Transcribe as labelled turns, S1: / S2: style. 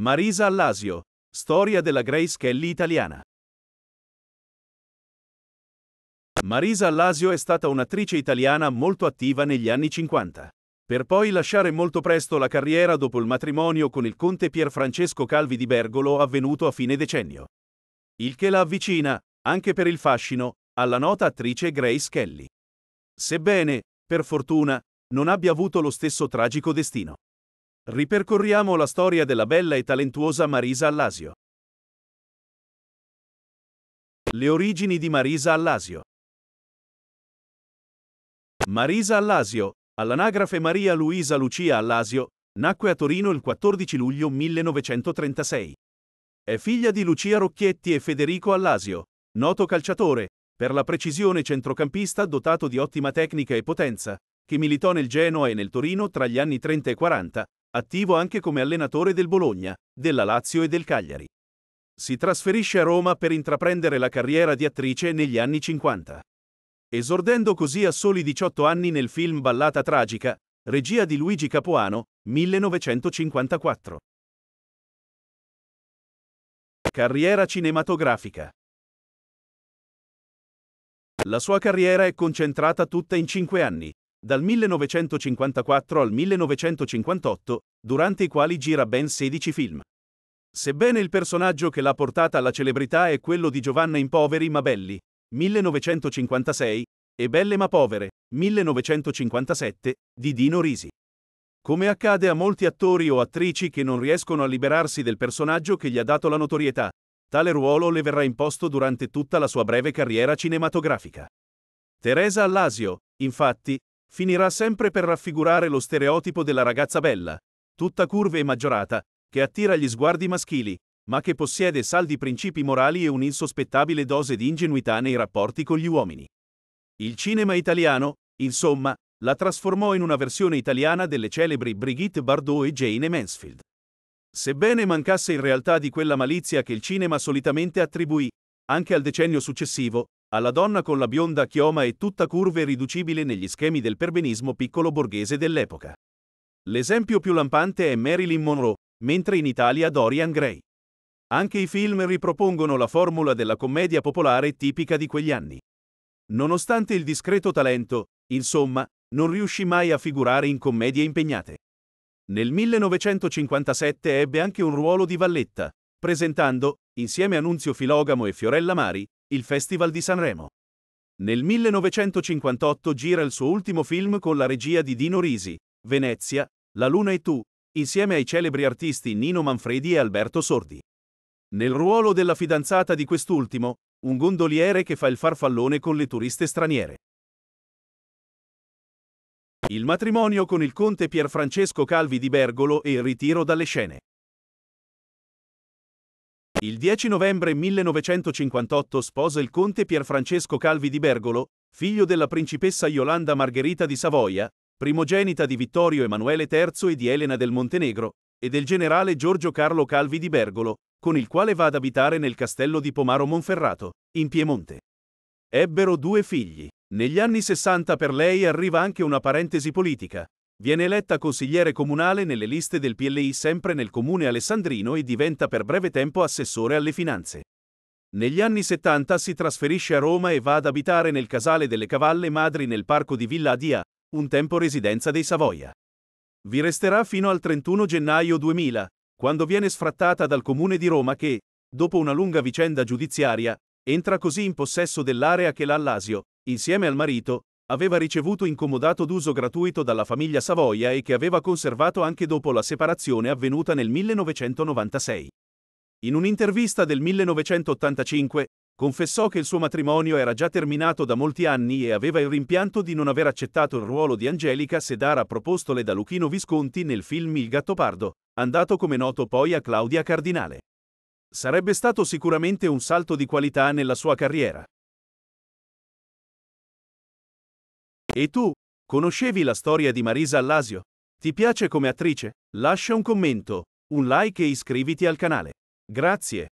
S1: Marisa Allasio, Storia della Grace Kelly italiana. Marisa Allasio è stata un'attrice italiana molto attiva negli anni 50, per poi lasciare molto presto la carriera dopo il matrimonio con il conte Pier Francesco Calvi di Bergolo avvenuto a fine decennio. Il che la avvicina, anche per il fascino, alla nota attrice Grace Kelly. Sebbene, per fortuna, non abbia avuto lo stesso tragico destino. Ripercorriamo la storia della bella e talentuosa Marisa Allasio. Le origini di Marisa Allasio. Marisa Allasio, all'anagrafe Maria Luisa Lucia Allasio, nacque a Torino il 14 luglio 1936. È figlia di Lucia Rocchietti e Federico Allasio, noto calciatore, per la precisione centrocampista dotato di ottima tecnica e potenza, che militò nel Genoa e nel Torino tra gli anni 30 e 40, Attivo anche come allenatore del Bologna, della Lazio e del Cagliari. Si trasferisce a Roma per intraprendere la carriera di attrice negli anni 50. Esordendo così a soli 18 anni nel film Ballata tragica, regia di Luigi Capuano, 1954. Carriera cinematografica. La sua carriera è concentrata tutta in 5 anni, dal 1954 al 1958, durante i quali gira ben 16 film. Sebbene il personaggio che l'ha portata alla celebrità è quello di Giovanna Impoveri ma Belli, 1956, e Belle ma Povere, 1957, di Dino Risi. Come accade a molti attori o attrici che non riescono a liberarsi del personaggio che gli ha dato la notorietà, tale ruolo le verrà imposto durante tutta la sua breve carriera cinematografica. Teresa Allasio, infatti, finirà sempre per raffigurare lo stereotipo della ragazza bella, tutta curve e maggiorata, che attira gli sguardi maschili, ma che possiede saldi principi morali e un'insospettabile dose di ingenuità nei rapporti con gli uomini. Il cinema italiano, insomma, la trasformò in una versione italiana delle celebri Brigitte Bardot e Jane Mansfield. Sebbene mancasse in realtà di quella malizia che il cinema solitamente attribuì, anche al decennio successivo, alla donna con la bionda chioma e tutta curve riducibile negli schemi del perbenismo piccolo borghese dell'epoca. L'esempio più lampante è Marilyn Monroe, mentre in Italia Dorian Gray. Anche i film ripropongono la formula della commedia popolare tipica di quegli anni. Nonostante il discreto talento, insomma, non riuscì mai a figurare in commedie impegnate. Nel 1957 ebbe anche un ruolo di valletta, presentando, insieme a Nunzio Filogamo e Fiorella Mari, il Festival di Sanremo. Nel 1958 gira il suo ultimo film con la regia di Dino Risi, Venezia, La Luna e tu, insieme ai celebri artisti Nino Manfredi e Alberto Sordi. Nel ruolo della fidanzata di quest'ultimo, un gondoliere che fa il farfallone con le turiste straniere. Il matrimonio con il conte Pierfrancesco Calvi di Bergolo e il ritiro dalle scene. Il 10 novembre 1958 sposa il conte Pierfrancesco Calvi di Bergolo, figlio della principessa Iolanda Margherita di Savoia, primogenita di Vittorio Emanuele III e di Elena del Montenegro, e del generale Giorgio Carlo Calvi di Bergolo, con il quale va ad abitare nel castello di Pomaro Monferrato, in Piemonte. Ebbero due figli. Negli anni 60 per lei arriva anche una parentesi politica. Viene eletta consigliere comunale nelle liste del PLI sempre nel comune alessandrino e diventa per breve tempo assessore alle finanze. Negli anni 70 si trasferisce a Roma e va ad abitare nel casale delle Cavalle Madri nel parco di Villa Adia, un tempo residenza dei Savoia. Vi resterà fino al 31 gennaio 2000, quando viene sfrattata dal comune di Roma che, dopo una lunga vicenda giudiziaria, entra così in possesso dell'area che l'Allasio, insieme al marito, aveva ricevuto incomodato d'uso gratuito dalla famiglia Savoia e che aveva conservato anche dopo la separazione avvenuta nel 1996. In un'intervista del 1985, confessò che il suo matrimonio era già terminato da molti anni e aveva il rimpianto di non aver accettato il ruolo di Angelica Sedara propostole da Luchino Visconti nel film Il Gattopardo, andato come noto poi a Claudia Cardinale. Sarebbe stato sicuramente un salto di qualità nella sua carriera. E tu, conoscevi la storia di Marisa Allasio? Ti piace come attrice? Lascia un commento, un like e iscriviti al canale. Grazie.